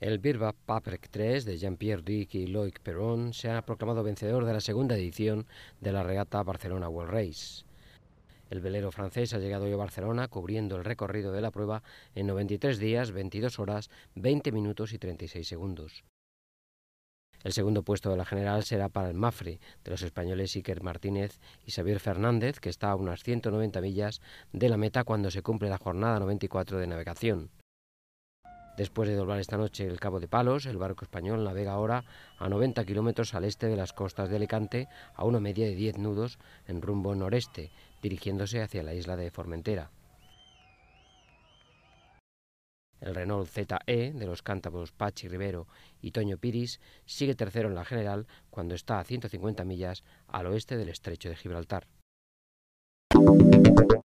El Birba Paprec 3 de Jean-Pierre Dick y Loic Perron se ha proclamado vencedor de la segunda edición de la regata Barcelona World Race. El velero francés ha llegado hoy a Barcelona cubriendo el recorrido de la prueba en 93 días, 22 horas, 20 minutos y 36 segundos. El segundo puesto de la general será para el Mafre, de los españoles Iker Martínez y Xavier Fernández, que está a unas 190 millas de la meta cuando se cumple la jornada 94 de navegación. Después de doblar esta noche el Cabo de Palos, el barco español navega ahora a 90 kilómetros al este de las costas de Alicante, a una media de 10 nudos en rumbo noreste, dirigiéndose hacia la isla de Formentera. El Renault ZE de los cántabros Pachi Rivero y Toño Piris sigue tercero en la general cuando está a 150 millas al oeste del estrecho de Gibraltar.